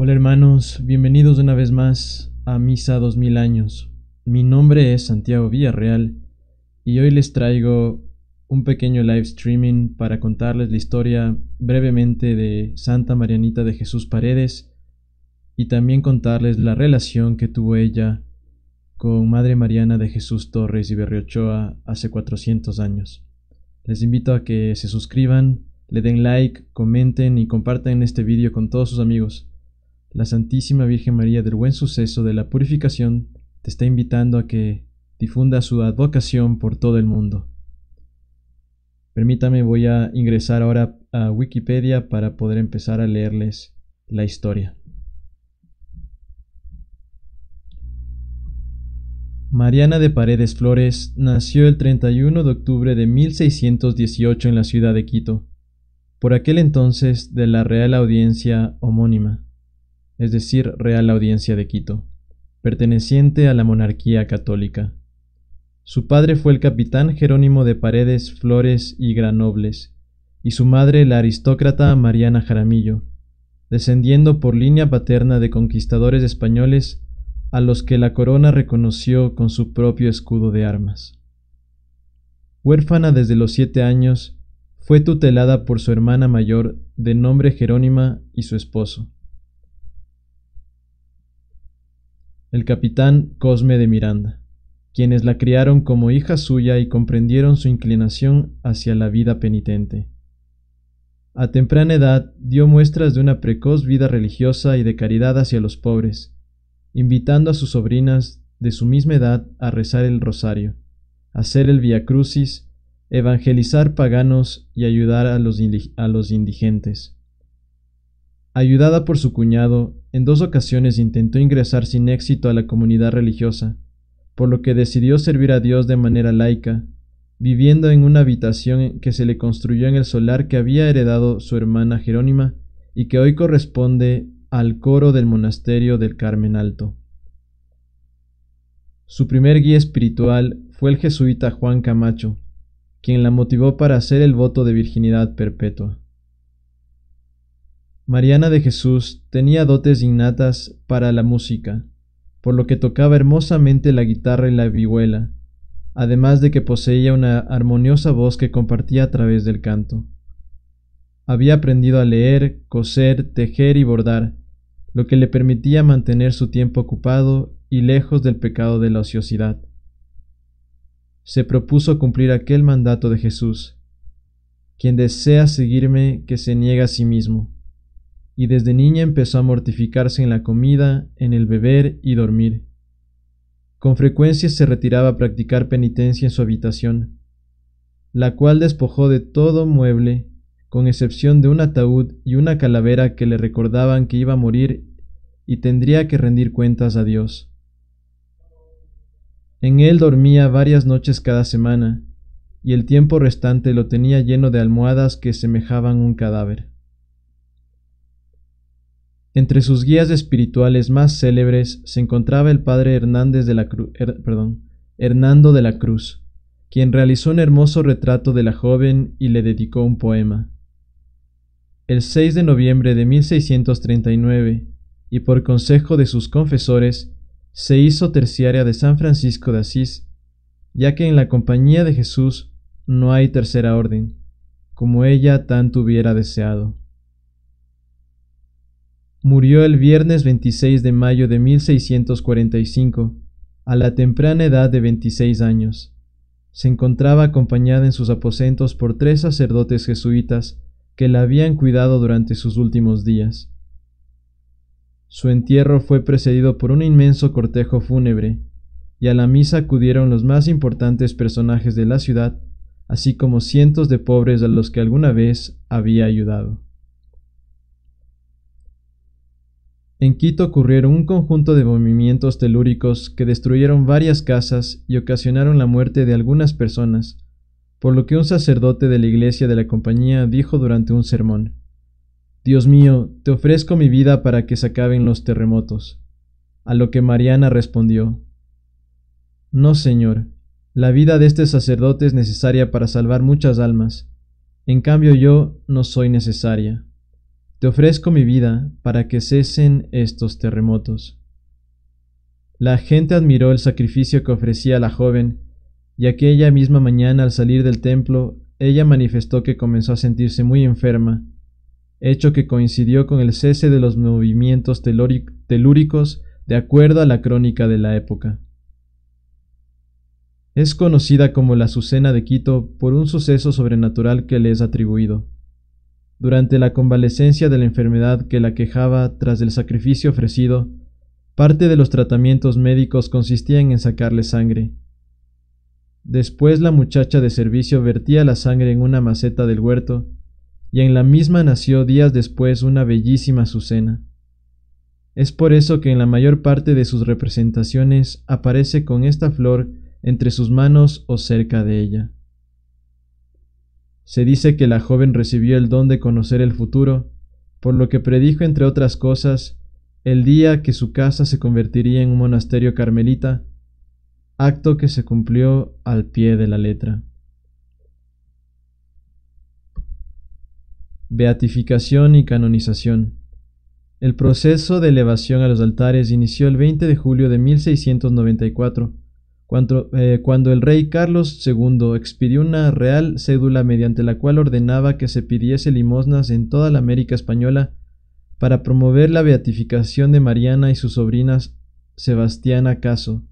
Hola hermanos, bienvenidos una vez más a Misa 2000 años. Mi nombre es Santiago Villarreal y hoy les traigo un pequeño live streaming para contarles la historia brevemente de Santa Marianita de Jesús Paredes y también contarles la relación que tuvo ella con Madre Mariana de Jesús Torres y Berriochoa hace 400 años. Les invito a que se suscriban, le den like, comenten y compartan este video con todos sus amigos. La Santísima Virgen María del Buen Suceso de la Purificación te está invitando a que difunda su advocación por todo el mundo. Permítame, voy a ingresar ahora a Wikipedia para poder empezar a leerles la historia. Mariana de Paredes Flores nació el 31 de octubre de 1618 en la ciudad de Quito, por aquel entonces de la Real Audiencia homónima es decir, Real Audiencia de Quito, perteneciente a la monarquía católica. Su padre fue el capitán Jerónimo de Paredes Flores y Granobles, y su madre la aristócrata Mariana Jaramillo, descendiendo por línea paterna de conquistadores españoles a los que la corona reconoció con su propio escudo de armas. Huérfana desde los siete años, fue tutelada por su hermana mayor de nombre Jerónima y su esposo. el capitán Cosme de Miranda, quienes la criaron como hija suya y comprendieron su inclinación hacia la vida penitente. A temprana edad dio muestras de una precoz vida religiosa y de caridad hacia los pobres, invitando a sus sobrinas de su misma edad a rezar el rosario, hacer el Via Crucis, evangelizar paganos y ayudar a los, indigentes. Ayudada por su cuñado, en dos ocasiones intentó ingresar sin éxito a la comunidad religiosa, por lo que decidió servir a Dios de manera laica, viviendo en una habitación que se le construyó en el solar que había heredado su hermana Jerónima y que hoy corresponde al coro del monasterio del Carmen Alto. Su primer guía espiritual fue el jesuita Juan Camacho, quien la motivó para hacer el voto de virginidad perpetua. Mariana de Jesús tenía dotes innatas para la música, por lo que tocaba hermosamente la guitarra y la vihuela, además de que poseía una armoniosa voz que compartía a través del canto. Había aprendido a leer, coser, tejer y bordar, lo que le permitía mantener su tiempo ocupado y lejos del pecado de la ociosidad. Se propuso cumplir aquel mandato de Jesús, quien desea seguirme que se niega a sí mismo y desde niña empezó a mortificarse en la comida, en el beber y dormir. Con frecuencia se retiraba a practicar penitencia en su habitación, la cual despojó de todo mueble, con excepción de un ataúd y una calavera que le recordaban que iba a morir y tendría que rendir cuentas a Dios. En él dormía varias noches cada semana, y el tiempo restante lo tenía lleno de almohadas que semejaban un cadáver. Entre sus guías espirituales más célebres se encontraba el padre Hernández de la Hernando de la Cruz, quien realizó un hermoso retrato de la joven y le dedicó un poema. El 6 de noviembre de 1639, y por consejo de sus confesores, se hizo terciaria de San Francisco de Asís, ya que en la compañía de Jesús no hay tercera orden, como ella tanto hubiera deseado. Murió el viernes 26 de mayo de 1645, a la temprana edad de 26 años. Se encontraba acompañada en sus aposentos por tres sacerdotes jesuitas que la habían cuidado durante sus últimos días. Su entierro fue precedido por un inmenso cortejo fúnebre, y a la misa acudieron los más importantes personajes de la ciudad, así como cientos de pobres a los que alguna vez había ayudado. En Quito ocurrieron un conjunto de movimientos telúricos que destruyeron varias casas y ocasionaron la muerte de algunas personas, por lo que un sacerdote de la iglesia de la compañía dijo durante un sermón, Dios mío, te ofrezco mi vida para que se acaben los terremotos. A lo que Mariana respondió, No, Señor, la vida de este sacerdote es necesaria para salvar muchas almas, en cambio yo no soy necesaria. Te ofrezco mi vida para que cesen estos terremotos. La gente admiró el sacrificio que ofrecía la joven, y aquella misma mañana al salir del templo, ella manifestó que comenzó a sentirse muy enferma, hecho que coincidió con el cese de los movimientos telúricos de acuerdo a la crónica de la época. Es conocida como la Azucena de Quito por un suceso sobrenatural que le es atribuido durante la convalecencia de la enfermedad que la quejaba tras el sacrificio ofrecido, parte de los tratamientos médicos consistían en sacarle sangre. Después la muchacha de servicio vertía la sangre en una maceta del huerto, y en la misma nació días después una bellísima Azucena. Es por eso que en la mayor parte de sus representaciones aparece con esta flor entre sus manos o cerca de ella. Se dice que la joven recibió el don de conocer el futuro, por lo que predijo, entre otras cosas, el día que su casa se convertiría en un monasterio carmelita, acto que se cumplió al pie de la letra. Beatificación y canonización. El proceso de elevación a los altares inició el 20 de julio de 1694 eh, cuando, el rey Carlos II expidió una real cédula mediante la cual ordenaba que se pidiese limosnas en toda la América española para promover la beatificación de Mariana y sus sobrinas Sebastiana Acaso,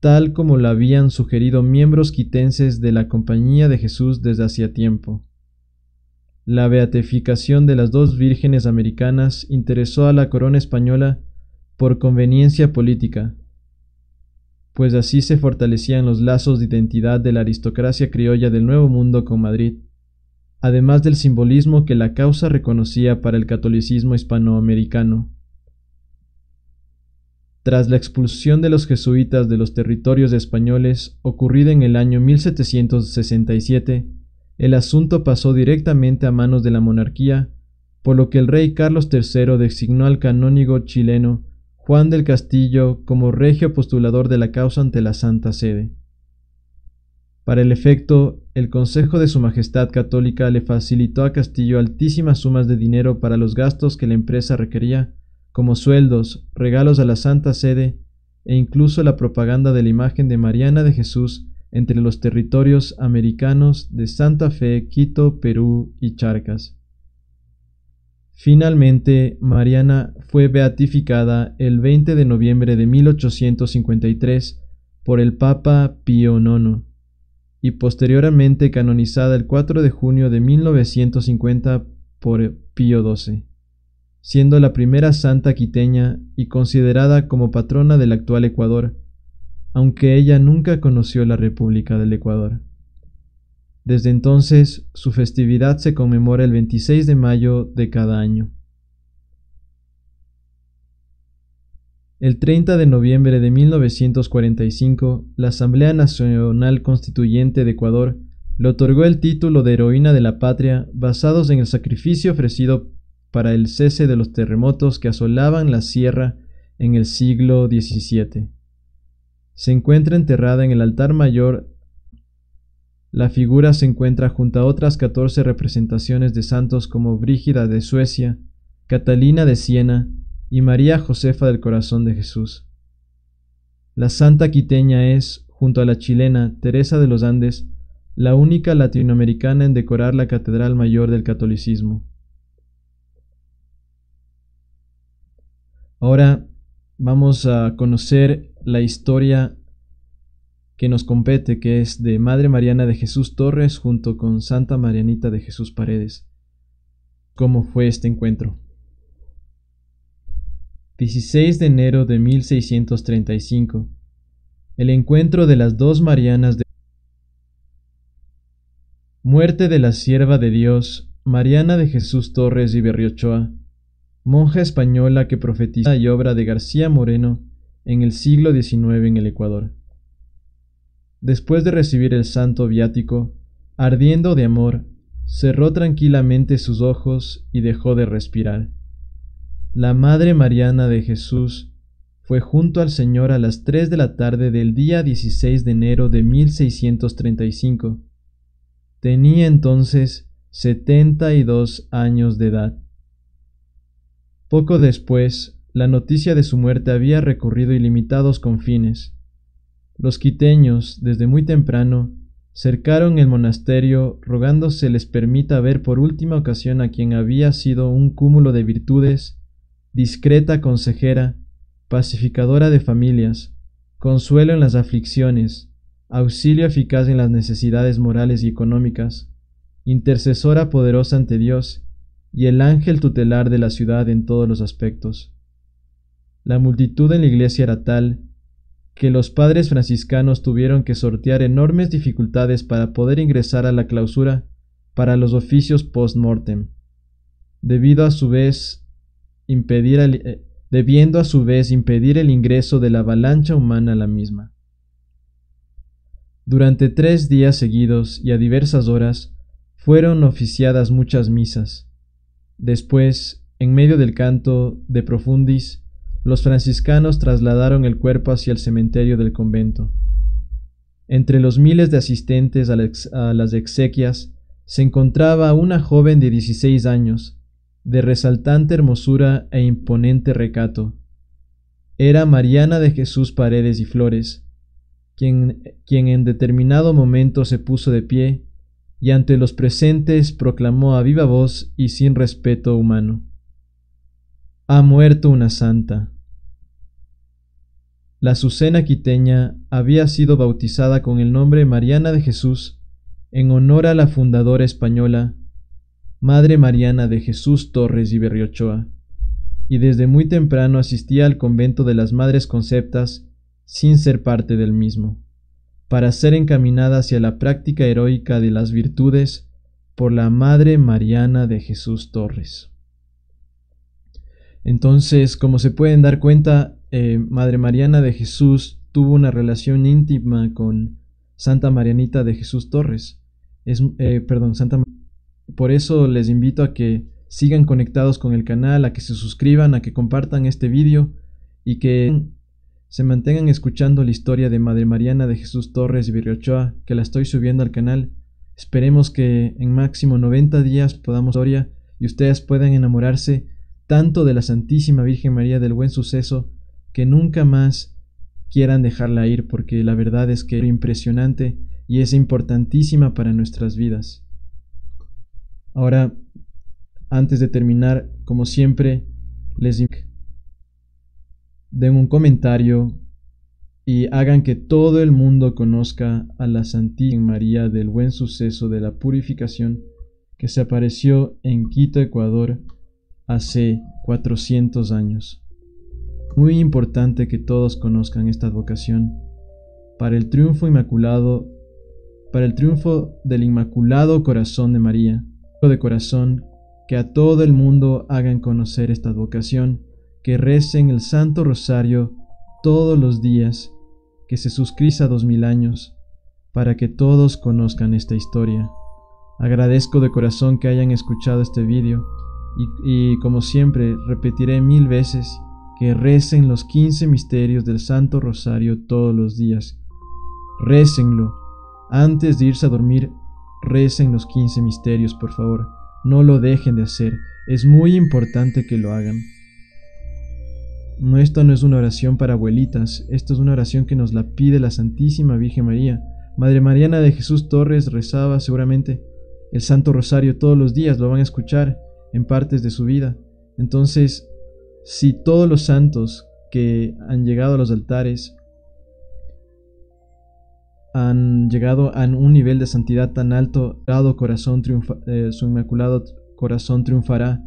tal como lo habían sugerido miembros quitenses de la Compañía de Jesús desde hacía tiempo. La beatificación de las dos vírgenes americanas interesó a la corona española por conveniencia política, pues así se fortalecían los lazos de identidad de la aristocracia criolla del Nuevo Mundo con Madrid, además del simbolismo que la causa reconocía para el catolicismo hispanoamericano. Tras la expulsión de los jesuitas de los territorios españoles ocurrida en el año 1767, el asunto pasó directamente a manos de la monarquía, por lo que el rey Carlos III designó al canónigo chileno Juan del Castillo como regio postulador de la causa ante la Santa Sede. Para el efecto, el Consejo de Su Majestad Católica le facilitó a Castillo altísimas sumas de dinero para los gastos que la empresa requería, como sueldos, regalos a la Santa Sede e incluso la propaganda de la imagen de Mariana de Jesús entre los territorios americanos de Santa Fe, Quito, Perú y Charcas. Finalmente, Mariana fue beatificada el 20 de noviembre de 1853 por el Papa Pío IX y posteriormente canonizada el 4 de junio de 1950 por Pío XII, siendo la primera santa quiteña y considerada como patrona del actual Ecuador, aunque ella nunca conoció la República del Ecuador. Desde entonces, su festividad se conmemora el 26 de mayo de cada año. El 30 de noviembre de 1945, la Asamblea Nacional Constituyente de Ecuador le otorgó el título de Heroína de la Patria basados en el sacrificio ofrecido para el cese de los terremotos que asolaban la sierra en el siglo XVII. Se encuentra enterrada en el altar mayor la figura se encuentra junto a otras 14 representaciones de santos como Brígida de Suecia, Catalina de Siena y María Josefa del Corazón de Jesús. La santa quiteña es, junto a la chilena Teresa de los Andes, la única latinoamericana en decorar la Catedral Mayor del Catolicismo. Ahora vamos a conocer la historia que nos compete, que es de Madre Mariana de Jesús Torres junto con Santa Marianita de Jesús Paredes. ¿Cómo fue este encuentro? 16 de enero de 1635. El encuentro de las dos Marianas de... Muerte de la sierva de Dios, Mariana de Jesús Torres y Berriochoa, monja española que profetiza y obra de García Moreno en el siglo XIX en el Ecuador después de recibir el santo viático, ardiendo de amor, cerró tranquilamente sus ojos y dejó de respirar. La Madre Mariana de Jesús fue junto al Señor a las tres de la tarde del día 16 de enero de 1635. Tenía entonces 72 años de edad. Poco después, la noticia de su muerte había recorrido ilimitados confines. Los quiteños, desde muy temprano, cercaron el monasterio rogándose les permita ver por última ocasión a quien había sido un cúmulo de virtudes, discreta consejera, pacificadora de familias, consuelo en las aflicciones, auxilio eficaz en las necesidades morales y económicas, intercesora poderosa ante Dios y el ángel tutelar de la ciudad en todos los aspectos. La multitud en la iglesia era tal que los padres franciscanos tuvieron que sortear enormes dificultades para poder ingresar a la clausura para los oficios post-mortem, debido a su vez impedir eh, debiendo a su vez impedir el ingreso de la avalancha humana a la misma. Durante tres días seguidos y a diversas horas fueron oficiadas muchas misas. Después, en medio del canto de profundis, los franciscanos trasladaron el cuerpo hacia el cementerio del convento. Entre los miles de asistentes a, las exequias se encontraba una joven de 16 años, de resaltante hermosura e imponente recato. Era Mariana de Jesús Paredes y Flores, quien en determinado momento se puso de pie y ante los presentes proclamó a viva voz y sin respeto humano. Ha muerto una santa. La Azucena quiteña había sido bautizada con el nombre Mariana de Jesús en honor a la fundadora española, Madre Mariana de Jesús Torres y Berriochoa, y desde muy temprano asistía al convento de las Madres Conceptas sin ser parte del mismo, para ser encaminada hacia la práctica heroica de las virtudes por la Madre Mariana de Jesús Torres. Entonces, como se pueden dar cuenta, eh, Madre Mariana de Jesús tuvo una relación íntima con Santa Marianita de Jesús Torres. Es, eh, perdón, Santa Por eso les invito a que sigan conectados con el canal, a que se suscriban, a que compartan este vídeo y que se mantengan escuchando la historia de Madre Mariana de Jesús Torres y Virriochoa, que la estoy subiendo al canal. Esperemos que en máximo 90 días podamos historia y ustedes puedan enamorarse tanto de la Santísima Virgen María del Buen Suceso que nunca más quieran dejarla ir porque la verdad es que es impresionante y es importantísima para nuestras vidas. Ahora, antes de terminar, como siempre, les den un comentario y hagan que todo el mundo conozca a la Santísima María del Buen Suceso de la Purificación que se apareció en Quito, Ecuador, hace 400 años. Muy importante que todos conozcan esta advocación. Para el triunfo inmaculado, para el triunfo del Inmaculado Corazón de María, de corazón, que a todo el mundo hagan conocer esta advocación, que recen el Santo Rosario todos los días, que se suscrisa dos mil años, para que todos conozcan esta historia. Agradezco de corazón que hayan escuchado este vídeo y como siempre repetiré mil veces que recen los 15 misterios del Santo Rosario todos los días. Récenlo. Antes de irse a dormir, recen los 15 misterios, por favor. No lo dejen de hacer. Es muy importante que lo hagan. No, esto no es una oración para abuelitas, Esto es una oración que nos la pide la Santísima Virgen María. Madre Mariana de Jesús Torres rezaba seguramente el Santo Rosario todos los días, lo van a escuchar en partes de su vida. Entonces, si todos los santos que han llegado a los altares han llegado a un nivel de santidad tan alto, corazón eh, su inmaculado corazón triunfará,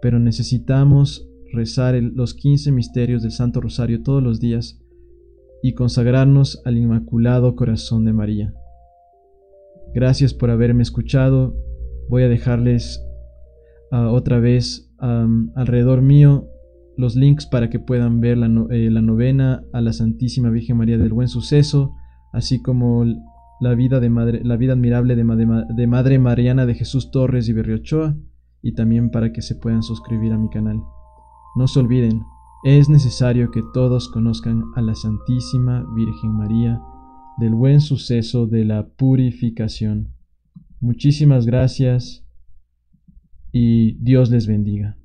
pero necesitamos rezar los 15 misterios del Santo Rosario todos los días y consagrarnos al Inmaculado Corazón de María. Gracias por haberme escuchado. Voy a dejarles ah, otra vez alrededor mío los links para que puedan ver eh, la, novena a la Santísima Virgen María del Buen Suceso, así como la vida, de madre, la vida admirable de, de Madre Mariana de Jesús Torres y Berriochoa, y también para que se puedan suscribir a mi canal. No se olviden, es necesario que todos conozcan a la Santísima Virgen María del Buen Suceso de la Purificación. Muchísimas gracias y Dios les bendiga.